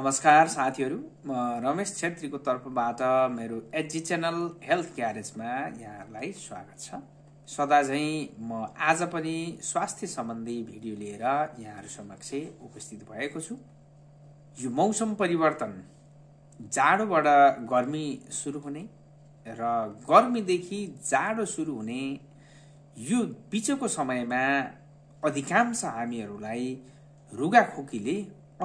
नमस्कार साथीहरू म रमेश छेत्रीको तर्फबाट मेरो एचजी च्यानल हेल्थ क्यारेजमा यहाँहरूलाई स्वागत छ सदा झैँ म आज पनि स्वास्थ्य सम्बन्धी भिडियो लिएर यहाँहरू समक्ष उपस्थित भएको छु यो मौसम परिवर्तन जाडोबाट गर्मी सुरु हुने र गर्मीदेखि जाडो सुरु हुने यो बिचको समयमा अधिकांश हामीहरूलाई रुगाखोकीले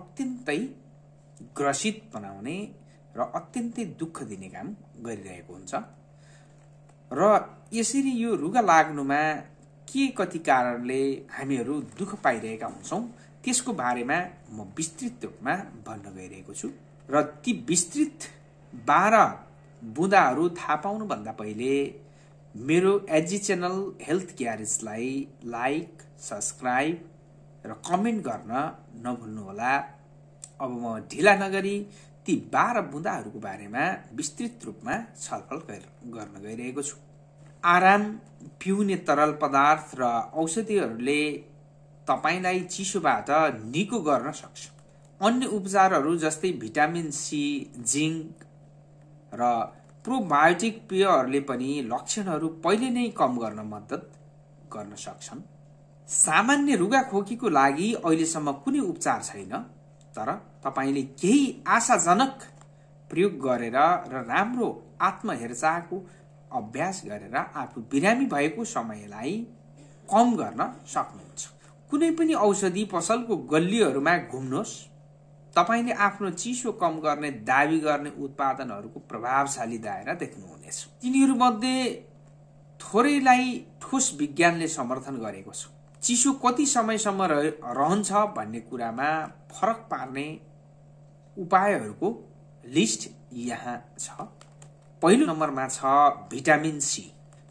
अत्यन्तै ग्रसित बनाउने र अत्यन्तै दुःख दिने काम गरिरहेको हुन्छ र यसरी यो रुगा लाग्नुमा के कति कारणले हामीहरू दुःख पाइरहेका हुन्छौँ त्यसको बारेमा म विस्तृत रूपमा भन्न गइरहेको छु र ती विस्तृत बाह्र बुँदाहरू थाहा पाउनुभन्दा पहिले मेरो एजी च्यानल हेल्थ केयरिसलाई लाइक सब्सक्राइब र कमेन्ट गर्न नभुल्नुहोला अब म ढिला नगरी ती बाह्र बुँदाहरूको बारेमा विस्तृत रूपमा छलफल गर्न गइरहेको छु आराम पिउने तरल पदार्थ र औषधिहरूले तपाईँलाई चिसोबाट निको गर्न सक्छ अन्य उपचारहरू जस्तै भिटामिन सी जिङ्क र प्रोबायोटिक पेयहरूले पनि लक्षणहरू पहिले नै कम गर्न मद्दत गर्न सक्छन् सामान्य रुगाखोकीको लागि अहिलेसम्म कुनै उपचार छैन तर तपाईँले केही आशाजनक प्रयोग गरेर र राम्रो आत्महेरचाहको अभ्यास गरेर आफू बिरामी भएको समयलाई कम गर्न सक्नुहुन्छ कुनै पनि औषधि पसलको गल्लीहरूमा घुम्नुहोस् तपाईँले आफ्नो चिसो कम गर्ने दावी गर्ने उत्पादनहरूको प्रभावशाली दायरा देख्नुहुनेछ तिनीहरूमध्ये थोरैलाई ठोस विज्ञानले समर्थन गरेको छ चिसो कति समयसम्म रहन्छ भन्ने कुरामा फरक पार्ने उपायहरूको लिस्ट यहाँ छ पहिलो नम्बरमा छ भिटामिन सी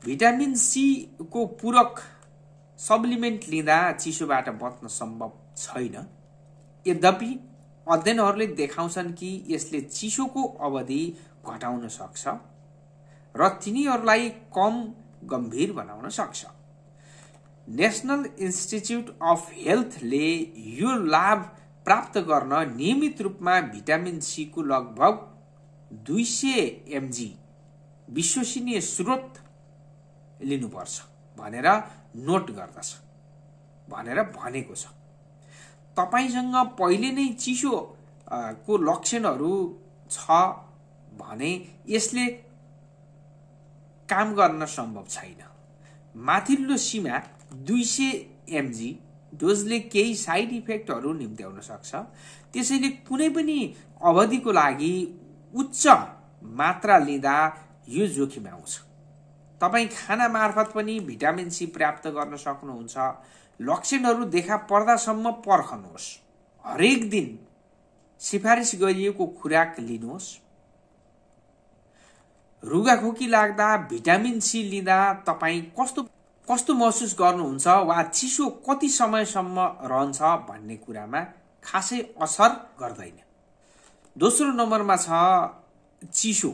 भिटामिन सीको पूरक सप्लिमेन्ट लिँदा चिसोबाट बच्न सम्भव छैन यद्यपि अध्ययनहरूले देखाउँछन् कि यसले चिसोको अवधि घटाउन सक्छ र तिनीहरूलाई कम गम्भीर बनाउन सक्छ नेसनल इन्स्टिच्युट अफ हेल्थले यो लाभ प्राप्त गर्न नियमित रूपमा भिटामिन सीको लगभग दुई सय एमजी विश्वसनीय स्रोत लिनुपर्छ भनेर नोट गर्दछ भनेर भनेको छ तपाईँसँग पहिले नै चिसो को लक्षणहरू छ भने यसले काम गर्न सम्भव छैन माथिल्लो सीमा दुई सय एमजी डोजले केही साइड इफेक्टहरू निम्त्याउन सक्छ त्यसैले कुनै पनि अवधिको लागि उच्च मात्रा लिँदा यो जोखिम आउँछ तपाईँ खाना मार्फत पनि भिटामिन सी प्राप्त गर्न सक्नुहुन्छ लक्षणहरू देखा पर्दासम्म पर्खनुहोस् हरेक दिन सिफारिस गरिएको खुराक लिनुहोस् रुगाखोकी लाग्दा भिटामिन सी लिँदा तपाईँ कस्तो कस्तो महसुस गर्नुहुन्छ वा चिसो कति समयसम्म रहन्छ भन्ने कुरामा खासै असर गर्दैन दोस्रो नम्बरमा छ चिसो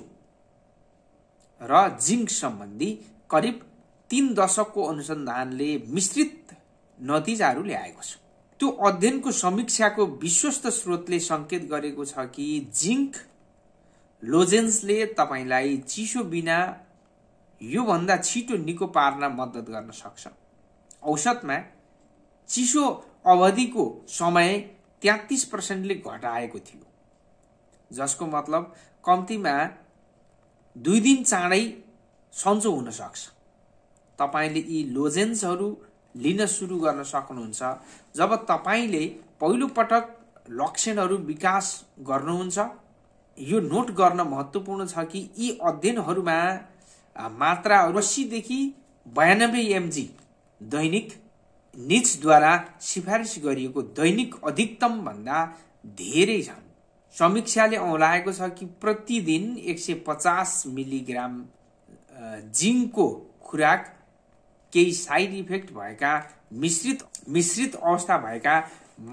र जिङ्क सम्बन्धी करिब तिन दशकको अनुसन्धानले मिश्रित नतिजाहरू ल्याएको छ त्यो अध्ययनको समीक्षाको विश्वस्त स्रोतले सङ्केत गरेको छ कि जिङ्क लोजेन्सले तपाईँलाई चिसो बिना योभन्दा छिटो निको पार्न मद्दत गर्न सक्छ औसतमा चिसो अवधिको समय तेत्तिस पर्सेन्टले घटाएको थियो जसको मतलब कम्तीमा दुई दिन चाँडै सन्चो हुनसक्छ तपाईँले यी लोजेन्सहरू लिन सुरु गर्न सक्नुहुन्छ जब तपाईँले पहिलोपटक लक्षणहरू विकास गर्नुहुन्छ यो नोट गर्न महत्त्वपूर्ण छ कि यी अध्ययनहरूमा मात्रा अस्सीदेखि बयानब्बे एमजी दैनिक निजद्वारा सिफारिस गरिएको दैनिक अधिकतम भन्दा धेरै छन् समीक्षाले औँलाएको छ कि प्रतिदिन एक सय पचास मिलिग्राम जिङ्कको खुराक केही साइड इफेक्ट भएका मिश्रित मिश्रित अवस्था भएका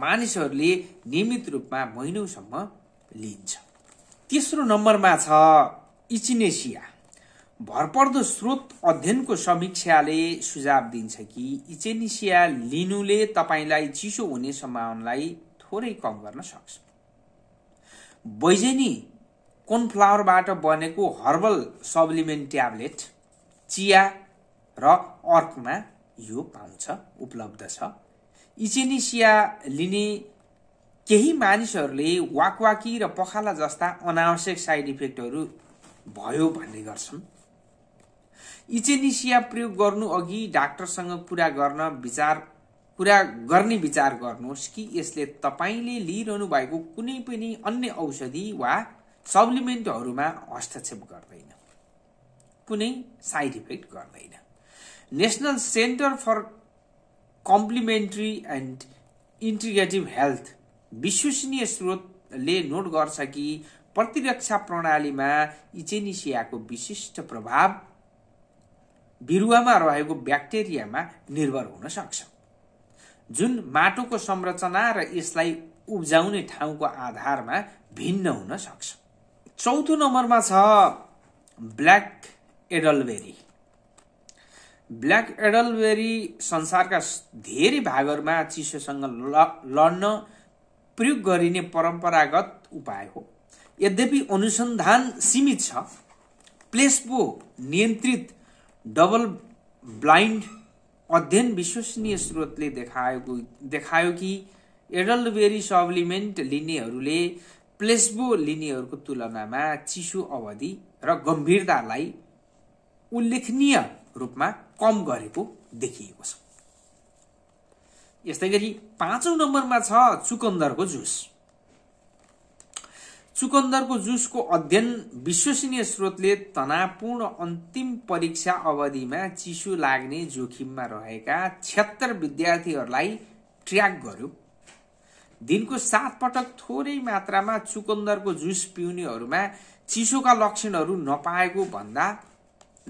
मानिसहरूले नियमित रूपमा महिनौसम्म लिन्छ तेस्रो नम्बरमा छ इचिनेसिया भरपर्दो स्रोत अध्ययनको समीक्षाले सुझाव दिन्छ कि इचेनिसिया लिनुले तपाईँलाई चिसो हुने सम्भावनालाई थोरै कम गर्न सक्छ बैजेनी कोनफ्लावरबाट बनेको हर्बल सप्लिमेन्ट ट्याब्लेट चिया र अर्कमा यो पाउँछ उपलब्ध छ इचेनिसिया लिने केही मानिसहरूले वाकवाकी र पखाला जस्ता अनावश्यक साइड इफेक्टहरू भयो भन्ने गर्छन् इचेनिसिया प्रयोग गर्नु अघि डाक्टरसँग कुरा गर्न विचार कुरा गर्ने विचार गर्नुहोस् कि यसले तपाईँले लिइरहनु भएको कुनै पनि अन्य औषधि वा सप्लिमेन्टहरूमा हस्तक्षेप गर्दैन कुनै साइड इफेक्ट गर्दैन national centre for complementary and integrative health विश्वसनीय स्रोतले नोट गर्छ कि प्रतिरक्षा प्रणालीमा इचेनिसियाको विशिष्ट प्रभाव बिरुवामा रहेको ब्याक्टेरियामा निर्भर हुन सक्छ जुन माटोको संरचना र यसलाई उब्जाउने ठाउँको आधारमा भिन्न हुन सक्छ चौथो नम्बरमा छ ब्ल्याक एडलबेरी ब्ल्याक एडलबेरी संसारका धेरै भागहरूमा चिसोसँग लड्न प्रयोग गरिने परम्परागत उपाय हो यद्यपि अनुसन्धान सीमित छ प्लेसबो नियन्त्रित डबल ब्लाइन्ड अध्ययन विश्वसनीय स्रोतले देखाएको देखायो कि एडल्टबेरी सप्लिमेन्ट लिनेहरूले प्लेसबो लिनेहरूको तुलनामा चिसो अवधि र गम्भीरतालाई उल्लेखनीय रूपमा कम गरेको देखिएको छ यस्तै गरी पाँचौँ नम्बरमा छ चुकन्दरको जुस चुकन्दरको जुसको अध्ययन विश्वसनीय स्रोतले तनावपूर्ण अन्तिम परीक्षा अवधिमा चिसो लाग्ने जोखिममा रहेका छत्तर विद्यार्थीहरूलाई ट्र्याक गर्यो दिनको सात पटक थोरै मात्रामा चुकन्दरको जुस पिउनेहरूमा चिसोका लक्षणहरू नपाएको भन्दा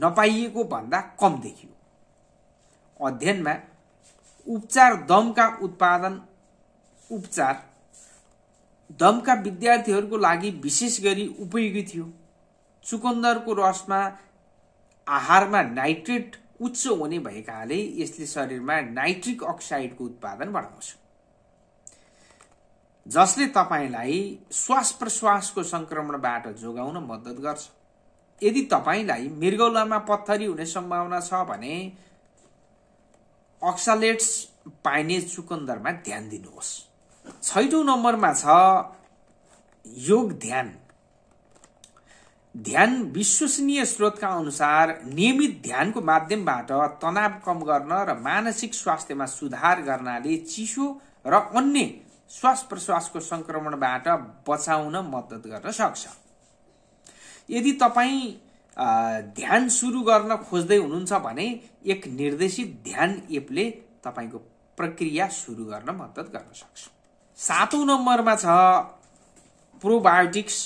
नपाइएको भन्दा कम देखियो अध्ययनमा उपचार दमका उत्पादन उपचार दमका विद्यार्थीहरूको लागि विशेष गरी उपयोगी थियो चुकन्दरको रसमा आहारमा नाइट्रेट उच्च हुने भएकाले यसले शरीरमा नाइट्रिक अक्साइडको उत्पादन बढाउँछ जसले तपाईँलाई श्वास प्रश्वासको सङ्क्रमणबाट जोगाउन मद्दत गर्छ यदि तपाईँलाई मृगौलामा पत्थरी हुने सम्भावना छ भने अक्सालेट्स पाइने चुकन्दरमा ध्यान दिनुहोस् छैटौँ नम्बरमा छ योग ध्यान ध्यान विश्वसनीय स्रोतका अनुसार नियमित ध्यानको माध्यमबाट तनाव कम गर्न र मानसिक स्वास्थ्यमा सुधार गर्नाले चिसो र अन्य श्वास प्रश्वासको सङ्क्रमणबाट बचाउन मद्दत गर्न सक्छ यदि तपाईँ ध्यान सुरु गर्न खोज्दै हुनुहुन्छ भने एक निर्देशित ध्यान एपले तपाईँको प्रक्रिया सुरु गर्न मद्दत गर्न सक्छ सातौँ नम्बरमा छ प्रोबायोटिक्स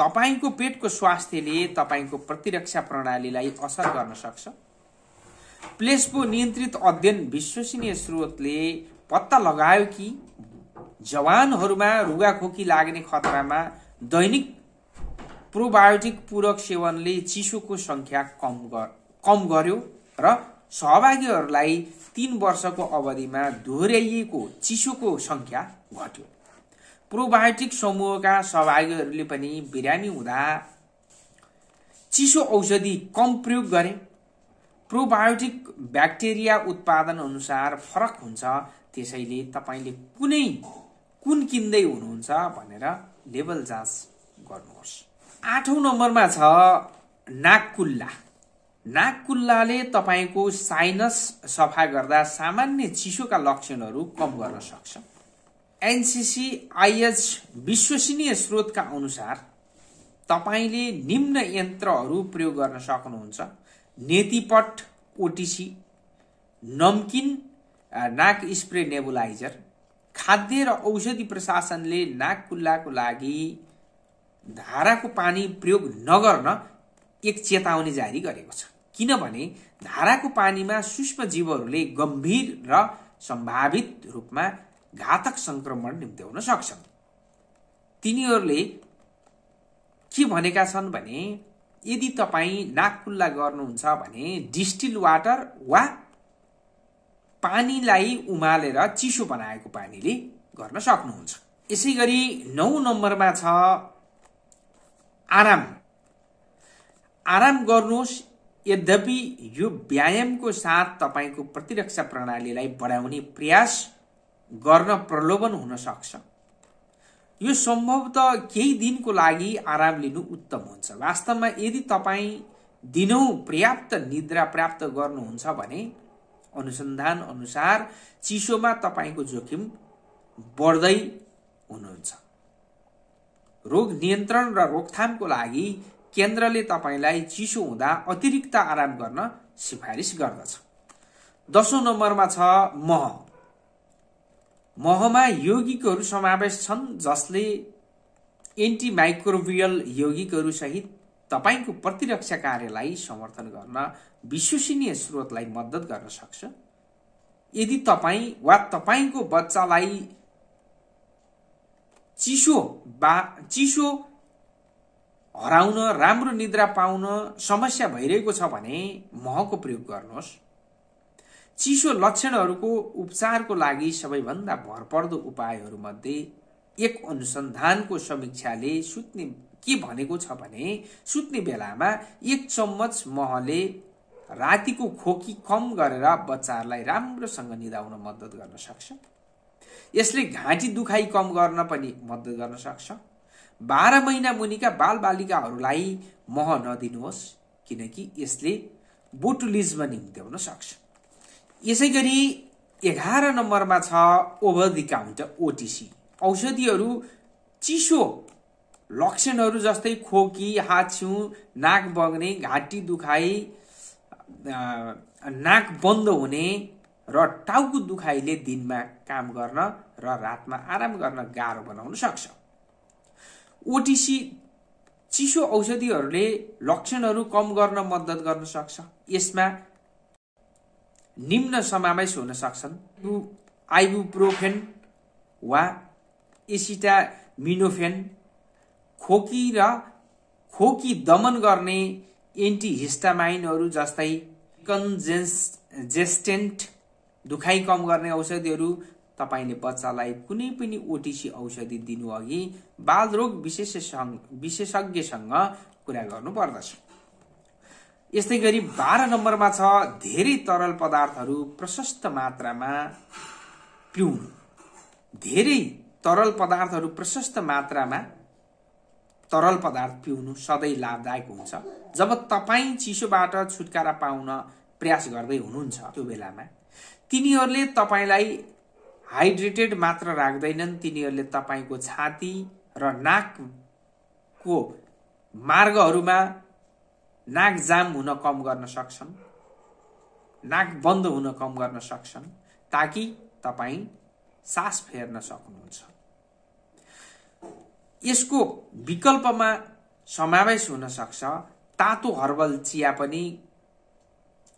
तपाईँको पेटको स्वास्थ्यले तपाईँको प्रतिरक्षा प्रणालीलाई असर गर्न सक्छ प्लेसबो नियन्त्रित अध्ययन विश्वसनीय स्रोतले पत्ता लगायो कि जवानहरूमा रुगाखोकी लाग्ने खतरामा दैनिक प्रोबायोटिक पूरक सेवनले चिसोको सङ्ख्या कम गर कम गर्यो र सहभागीहरूलाई तिन वर्षको अवधिमा दोहोऱ्याइएको चिसोको सङ्ख्या घट्यो प्रोबायोटिक समूहका सहभागीहरूले पनि बिरामी हुँदा चिसो औषधि कम प्रयोग गरे प्रोबायोटिक ब्याक्टेरिया उत्पादन अनुसार फरक हुन्छ त्यसैले तपाईँले कुनै कुन किन्दै हुनुहुन्छ भनेर लेभल जाँच गर्नुहोस् आठौँ नम्बरमा छ नाकुल्ला नाककुल्लाले तपाईँको साइनस सफा गर्दा सामान्य चिसोका लक्षणहरू कम गर्न सक्छ आइएच विश्वसनीय स्रोतका अनुसार तपाईँले निम्न यन्त्रहरू प्रयोग गर्न सक्नुहुन्छ नेतिपट ओटिसी नमकिन नाक स्प्रे नेबुलाइजर खाद्य र औषधि प्रशासनले नाक कुल्लाको लागि धाराको पानी प्रयोग नगर्न एक चेतावनी जारी गरेको छ किनभने धाराको पानीमा सूक्ष्म जीवहरूले गम्भीर र सम्भावित रूपमा घातक संक्रमण निम्त्याउन सक्छन् तिनीहरूले के भनेका छन् भने यदि तपाईँ नाक खुल्ला गर्नुहुन्छ भने डिस्टिल वाटर वा पानीलाई उमालेर चिसो बनाएको पानीले गर्न सक्नुहुन्छ यसै गरी नौ नम्बरमा छ आराम आराम गर्नुहोस् यद्यपि यो व्यायामको साथ तपाईँको प्रतिरक्षा प्रणालीलाई बढाउने प्रयास गर्न प्रलोभन हुन सक्छ यो सम्भवतः केही दिनको लागि आराम लिनु उत्तम हुन्छ वास्तवमा यदि तपाईँ दिनौ पर्याप्त निद्रा प्राप्त गर्नुहुन्छ भने अनुसन्धान अनुसार चिसोमा तपाईँको जोखिम बढ्दै हुनुहुन्छ रोग नियन्त्रण र रोकथामको लागि केन्द्रले तपाईँलाई चिसो हुँदा अतिरिक्त आराम गर्न सिफारिस गर्दछ दसौँ नम्बरमा छ मह महमा यौगिकहरू समावेश छन् जसले एन्टिमाइक्रोबियल यौगिकहरूसहित तपाईँको प्रतिरक्षा कार्यलाई समर्थन गर्न विश्वसनीय स्रोतलाई मद्दत गर्न सक्छ यदि तपाईँ वा तपाईँको बच्चालाई चिसो बा चिसो हराउन राम्रो निद्रा पाउन समस्या भइरहेको छ भने महको प्रयोग गर्नुहोस् चिसो लक्षणहरूको उपचारको लागि सबैभन्दा भरपर्दो उपायहरूमध्ये एक अनुसन्धानको समीक्षाले सुत्ने के भनेको छ भने सुत्ने बेलामा एक चम्मच महले रातिको खोकी कम गरेर बच्चाहरूलाई राम्रोसँग निधाउन मद्दत गर्न सक्छ यसले घाँटी दुखाइ कम गर्न पनि मद्दत गर्न सक्छ बाह्र महिना मुनिका बालबालिकाहरूलाई मह नदिनुहोस् किनकि यसले बोटुलिज्म निम्त्याउन सक्छ यसै गरी एघार नम्बरमा छ ओभर दि काउन्टर ओटिसी औषधिहरू चिसो लक्षणहरू जस्तै खोकी छिउ नाक बग्ने घाँटी दुखाइ नाक बन्द हुने र टाउको दुखाइले दिनमा काम गर्न र रातमा आराम गर्न गाह्रो बनाउन सक्छ ओटिसी चिसो औषधिहरूले लक्षणहरू कम गर्न मद्दत गर्न सक्छ यसमा निम्न समावेश हुन सक्छन् आइबुप्रोफेन वा एसिटामिनोफेन खोकी र खोकी दमन गर्ने एन्टिहिस्टामाइनहरू जस्तै कन्जेन्स जेस्टेन्ट दुखाइ कम गर्ने औषधिहरू तपाईँले बच्चालाई कुनै पनि ओटिसी औषधि दिनु अघि बालरोग विशेष विशेषज्ञसँग कुरा गर्नुपर्दछ यस्तै गरी बाह्र नम्बरमा छ धेरै तरल पदार्थहरू प्रशस्त मात्रामा पिउनु धेरै तरल पदार्थहरू प्रशस्त मात्रामा तरल पदार्थ पिउनु सधैँ लाभदायक हुन्छ जब तपाईँ चिसोबाट छुटकारा पाउन प्रयास गर्दै हुनुहुन्छ त्यो बेलामा तिनीहरूले तपाईँलाई हाइड्रेटेड मात्र राख्दैनन् तिनीहरूले तपाईँको छाती र नाकको मार्गहरूमा नाक जाम हुन कम गर्न सक्छन् नाक बन्द हुन कम गर्न सक्छन् ताकि तपाईँ सास फेर्न सक्नुहुन्छ यसको विकल्पमा समावेश हुन सक्छ तातो हर्बल चिया पनि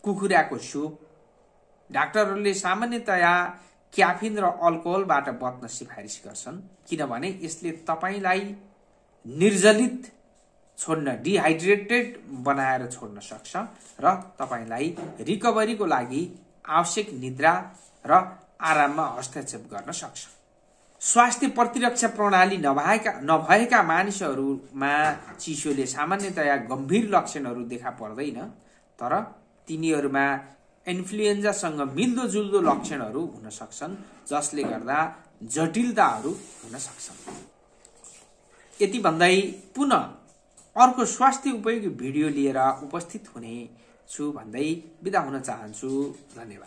कुखुराको सुप डाक्टरहरूले सामान्यतया क्याफिन र अल्कोहलबाट बच्न सिफारिस गर्छन् किनभने यसले तपाईँलाई निर्जलित छोड्न डिहाइड्रेटेड बनाएर छोड्न सक्छ र तपाईँलाई रिकभरीको लागि आवश्यक निद्रा र आराममा हस्तक्षेप गर्न सक्छ स्वास्थ्य प्रतिरक्षा प्रणाली नभएका नभएका मानिसहरूमा चिसोले सामान्यतया गम्भीर लक्षणहरू देखा पर्दैन तर तिनीहरूमा इन्फ्लुएन्जासँग मिल्दोजुल्दो लक्षणहरू हुन सक्छन् जसले गर्दा जटिलताहरू हुन सक्छन् यति भन्दै पुनः अर्को स्वास्थ्य उपयोगी भिडियो लिएर उपस्थित हुने छु भन्दै बिदा हुन चाहन्छु धन्यवाद